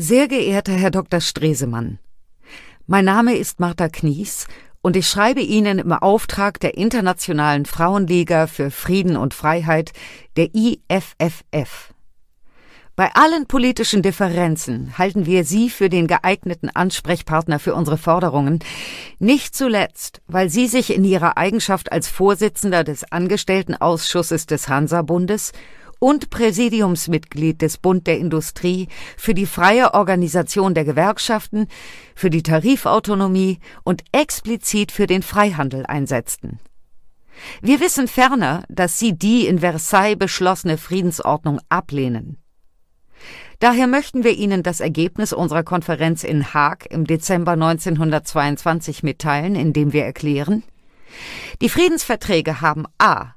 Sehr geehrter Herr Dr. Stresemann, mein Name ist Martha Knies und ich schreibe Ihnen im Auftrag der Internationalen Frauenliga für Frieden und Freiheit, der IFFF. Bei allen politischen Differenzen halten wir Sie für den geeigneten Ansprechpartner für unsere Forderungen, nicht zuletzt, weil Sie sich in Ihrer Eigenschaft als Vorsitzender des Angestelltenausschusses des Hansa-Bundes und Präsidiumsmitglied des Bund der Industrie für die freie Organisation der Gewerkschaften, für die Tarifautonomie und explizit für den Freihandel einsetzten. Wir wissen ferner, dass sie die in Versailles beschlossene Friedensordnung ablehnen. Daher möchten wir Ihnen das Ergebnis unserer Konferenz in Haag im Dezember 1922 mitteilen, indem wir erklären, die Friedensverträge haben a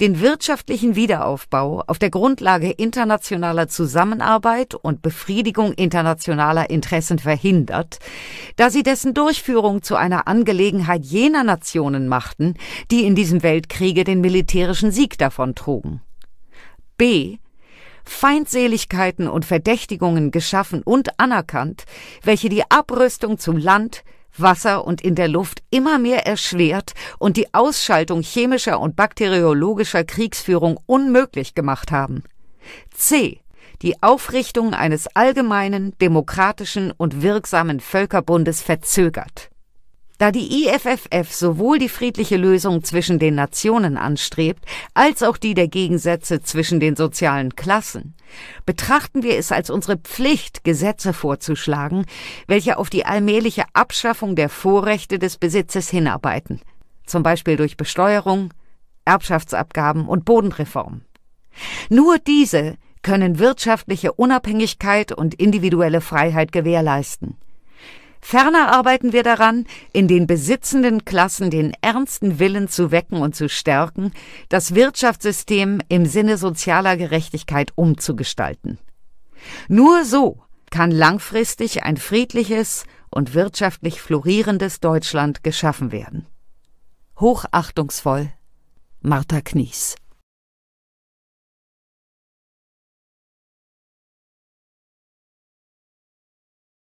den wirtschaftlichen Wiederaufbau auf der Grundlage internationaler Zusammenarbeit und Befriedigung internationaler Interessen verhindert, da sie dessen Durchführung zu einer Angelegenheit jener Nationen machten, die in diesem Weltkriege den militärischen Sieg davon trugen. B. Feindseligkeiten und Verdächtigungen geschaffen und anerkannt, welche die Abrüstung zum Land, Wasser und in der Luft immer mehr erschwert und die Ausschaltung chemischer und bakteriologischer Kriegsführung unmöglich gemacht haben. C. Die Aufrichtung eines allgemeinen, demokratischen und wirksamen Völkerbundes verzögert. Da die IFFF sowohl die friedliche Lösung zwischen den Nationen anstrebt, als auch die der Gegensätze zwischen den sozialen Klassen, betrachten wir es als unsere Pflicht, Gesetze vorzuschlagen, welche auf die allmähliche Abschaffung der Vorrechte des Besitzes hinarbeiten, zum Beispiel durch Besteuerung, Erbschaftsabgaben und Bodenreform. Nur diese können wirtschaftliche Unabhängigkeit und individuelle Freiheit gewährleisten. Ferner arbeiten wir daran, in den besitzenden Klassen den ernsten Willen zu wecken und zu stärken, das Wirtschaftssystem im Sinne sozialer Gerechtigkeit umzugestalten. Nur so kann langfristig ein friedliches und wirtschaftlich florierendes Deutschland geschaffen werden. Hochachtungsvoll Martha Knies